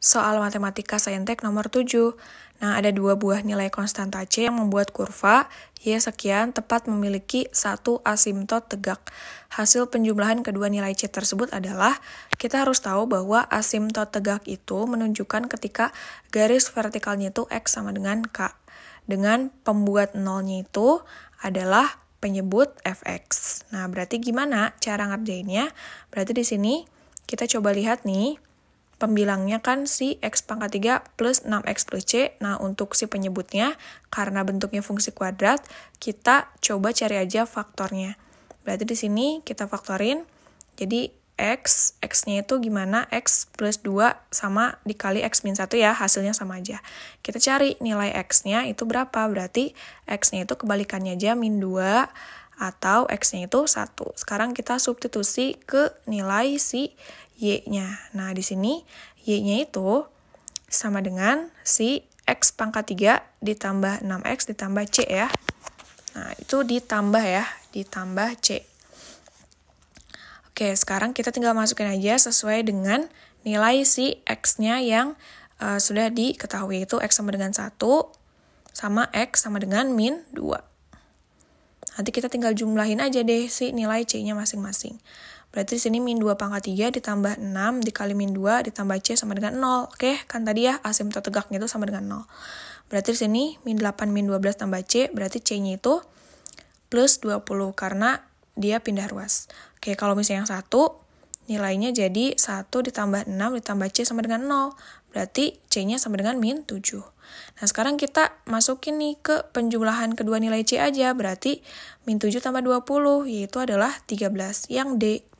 soal matematika saintek nomor 7. Nah, ada dua buah nilai konstanta C yang membuat kurva Y sekian tepat memiliki satu asimtot tegak. Hasil penjumlahan kedua nilai C tersebut adalah kita harus tahu bahwa asimtot tegak itu menunjukkan ketika garis vertikalnya itu X sama dengan K. Dengan pembuat nolnya itu adalah penyebut fx. Nah, berarti gimana cara ngerjainnya? Berarti di sini kita coba lihat nih Pembilangnya kan si X pangkat 3 plus 6X plus C. Nah, untuk si penyebutnya, karena bentuknya fungsi kuadrat, kita coba cari aja faktornya. Berarti di sini kita faktorin, jadi X, X-nya itu gimana? X plus 2 sama dikali X min 1 ya, hasilnya sama aja. Kita cari nilai X-nya itu berapa, berarti X-nya itu kebalikannya aja min 2 atau X-nya itu 1. Sekarang kita substitusi ke nilai si Y-nya. Nah, di sini Y-nya itu sama dengan si X pangkat 3 ditambah 6X ditambah C ya. Nah, itu ditambah ya, ditambah C. Oke, sekarang kita tinggal masukin aja sesuai dengan nilai si X-nya yang uh, sudah diketahui, itu X sama dengan 1, sama X sama dengan min 2. Nanti kita tinggal jumlahin aja deh si nilai C-nya masing-masing. Berarti di sini min 2 pangkat 3 ditambah 6 dikali min 2 ditambah C sama dengan 0. Oke, kan tadi ya asimptot tegaknya itu sama dengan 0. Berarti di sini min 8 min 12 tambah C, berarti C-nya itu plus 20 karena dia pindah ruas. Oke, kalau misalnya yang 1, nilainya jadi 1 ditambah 6 ditambah C sama dengan 0. Berarti C-nya sama dengan min 7. Nah, sekarang kita masukin nih ke penjumlahan kedua nilai C aja. Berarti min 7 tambah 20, yaitu adalah 13, yang D.